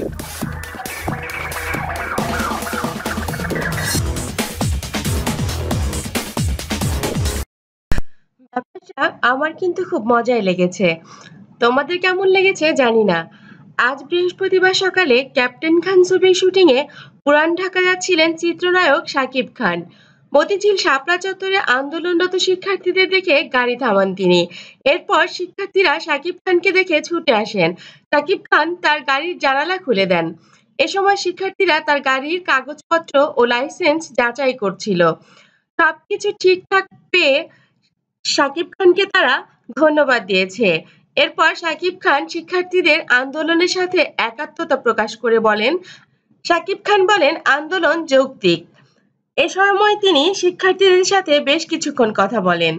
আমার কিন্তু খুব মজাই লেগেছে তোমাদের কেমন লেগেছে জানি না আজ বৃহস্পতিবার সকালে ক্যাপ্টেন খান ছবির শুটিংয়ে পুরান ঢাকা যাচ্ছিলেন চিত্রনায়ক সাকিব খান মতিঝিল শাপলা চত্বরে আন্দোলনরত শিক্ষার্থীদের দেখে গাড়ি থামান তিনি এরপর শিক্ষার্থীরা সাকিব খানকে দেখে ছুটে আসেন সাকিব খান তার গাড়ির জানালা খুলে দেন এ সময় শিক্ষার্থীরা তার গাড়ির কাগজপত্র ও লাইসেন্স যাচাই করছিল সবকিছু ঠিকঠাক পেয়ে সাকিব খানকে তারা ধন্যবাদ দিয়েছে এরপর সাকিব খান শিক্ষার্থীদের আন্দোলনের সাথে একাত্মতা প্রকাশ করে বলেন সাকিব খান বলেন আন্দোলন যৌক্তিক এ সময় তিনি শিক্ষার্থীদের সাথে বেশ কিছুক্ষণ কথা বলেন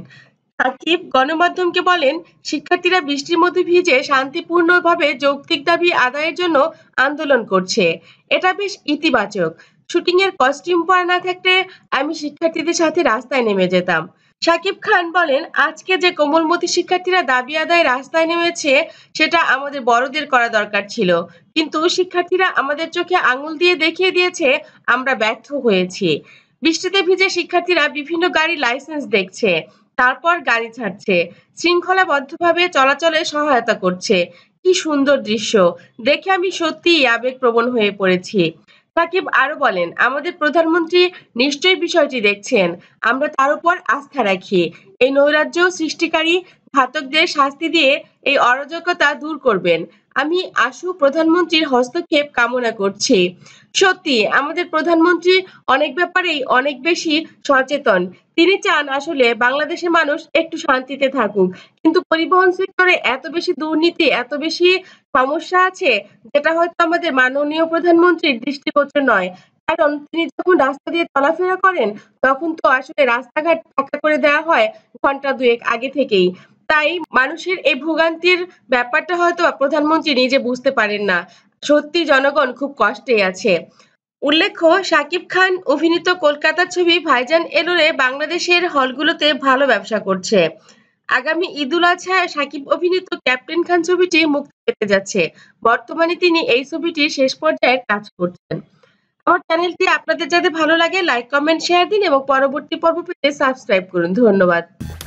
সাকিব গণমাধ্যমকে বলেন শিক্ষার্থীরা বৃষ্টির মধ্যে ভিজে শান্তিপূর্ণভাবে যৌক্তিক দাবি আদায়ের জন্য আন্দোলন করছে এটা বেশ ইতিবাচক শুটিং এর কস্টিউম পরা না থাকলে আমি শিক্ষার্থীদের সাথে রাস্তায় নেমে যেতাম সাকিব খান বলেন আজকে যে কোমলমতি শিক্ষার্থীরা দাবি আদায় রাস্তায় নেমেছে সেটা আমাদের বড়দের করা দরকার ছিল কিন্তু শিক্ষার্থীরা আমাদের চোখে আঙুল দিয়ে দেখিয়ে দিয়েছে আমরা ব্যর্থ হয়েছি বৃষ্টিতে ভিজে শিক্ষার্থীরা বিভিন্ন গাড়ির লাইসেন্স দেখছে তারপর গাড়ি ছাড়ছে শৃঙ্খলাবদ্ধভাবে চলাচলে সহায়তা করছে কি সুন্দর দৃশ্য দেখে আমি সত্যিই আবেগপ্রবণ হয়ে পড়েছি সাকিব আরো বলেন আমাদের প্রধানমন্ত্রী নিশ্চয়ই বিষয়টি দেখছেন আমরা তার উপর আস্থা রাখি এই নৈরাজ্য সৃষ্টিকারী ঘাতকদের শাস্তি দিয়ে এই অরাজকতা দূর করবেন আমি আশু প্রধানমন্ত্রীর হস্তক্ষেপ কামনা করছি সত্যি আমাদের প্রধানমন্ত্রী অনেক ব্যাপারেই অনেক বেশি সচেতন তিনি চান আসলে বাংলাদেশের মানুষ একটু শান্তিতে থাকুক কিন্তু পরিবহন সেক্টরে এত বেশি দুর্নীতি এত বেশি সমস্যা আছে যেটা হয়তো আমাদের মাননীয় প্রধানমন্ত্রীর দৃষ্টিগোচর নয় কারণ তিনি যখন রাস্তা দিয়ে চলাফেরা করেন তখন তো আসলে রাস্তাঘাট ফাঁকা করে দেওয়া হয় ঘন্টা দুয়েক আগে থেকেই তাই মানুষের এই ভোগান্তির ব্যাপারটা হয়তো প্রধানমন্ত্রী নিজে বুঝতে পারেন না সত্যি জনগণ খুব কষ্টে আছে উল্লেখ্য সাকিব খান অভিনীত কলকাতা ছবি ভাইজান এলোরে বাংলাদেশের হলগুলোতে ভালো ব্যবসা করছে আগামী ঈদুল আজহায় সাকিব অভিনীত ক্যাপ্টেন খান ছবিটি মুক্তি পেতে যাচ্ছে বর্তমানে তিনি এই ছবিটির শেষ পর্যায়ে কাজ করছেন আমার চ্যানেলটি আপনাদের যাতে ভালো লাগে লাইক কমেন্ট শেয়ার দিন এবং পরবর্তী পর্ব পেতে সাবস্ক্রাইব করুন ধন্যবাদ